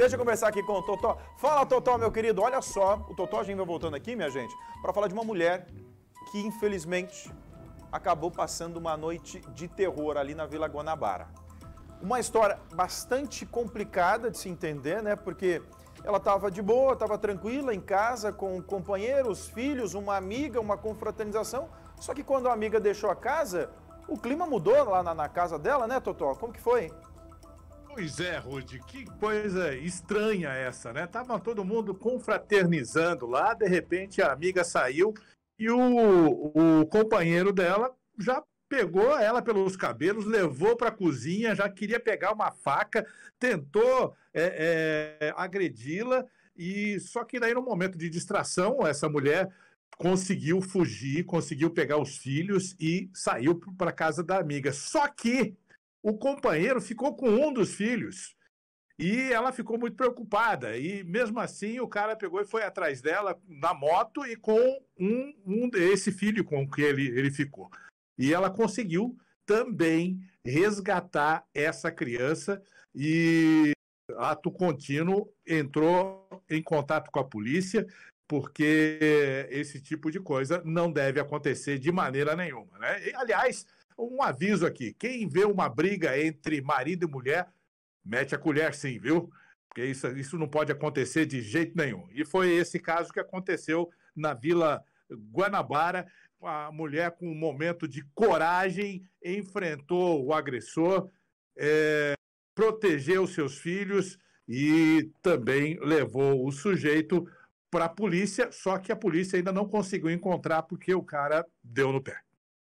Deixa eu conversar aqui com o Totó. Fala, Totó, meu querido. Olha só, o Totó já vai voltando aqui, minha gente, para falar de uma mulher que, infelizmente, acabou passando uma noite de terror ali na Vila Guanabara. Uma história bastante complicada de se entender, né? Porque ela estava de boa, estava tranquila em casa com companheiros, filhos, uma amiga, uma confraternização. Só que quando a amiga deixou a casa, o clima mudou lá na, na casa dela, né, Totó? Como que foi? Pois é, Rude, que coisa estranha essa, né? Tava todo mundo confraternizando lá, de repente a amiga saiu e o, o companheiro dela já pegou ela pelos cabelos, levou para a cozinha, já queria pegar uma faca, tentou é, é, agredi-la, e só que daí, no momento de distração, essa mulher conseguiu fugir, conseguiu pegar os filhos e saiu para casa da amiga. Só que o companheiro ficou com um dos filhos. E ela ficou muito preocupada. E mesmo assim, o cara pegou e foi atrás dela na moto e com um, um esse filho com que ele, ele ficou. E ela conseguiu também resgatar essa criança. E ato contínuo entrou em contato com a polícia, porque esse tipo de coisa não deve acontecer de maneira nenhuma. Né? E, aliás um aviso aqui: quem vê uma briga entre marido e mulher, mete a colher sim, viu? Porque isso, isso não pode acontecer de jeito nenhum. E foi esse caso que aconteceu na Vila Guanabara. A mulher, com um momento de coragem, enfrentou o agressor, é, protegeu seus filhos e também levou o sujeito para a polícia, só que a polícia ainda não conseguiu encontrar porque o cara deu no pé.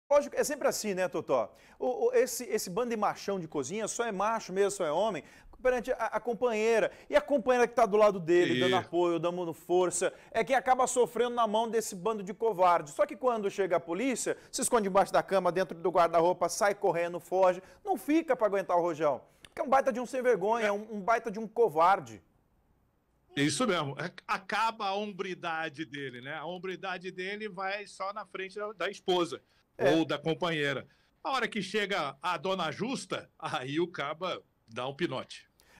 Lógico, é sempre assim, né, Totó? O, o, esse, esse bando de machão de cozinha só é macho mesmo, só é homem, perante a, a companheira. E a companheira que está do lado dele, e... dando apoio, dando força, é quem acaba sofrendo na mão desse bando de covardes. Só que quando chega a polícia, se esconde embaixo da cama, dentro do guarda-roupa, sai correndo, foge, não fica para aguentar o rojão. Porque é um baita de um sem vergonha, é um, um baita de um covarde. Isso mesmo. É, acaba a hombridade dele, né? A hombridade dele vai só na frente da, esposa é. ou da companheira. A hora que chega a dona justa, aí o caba dá um pinote.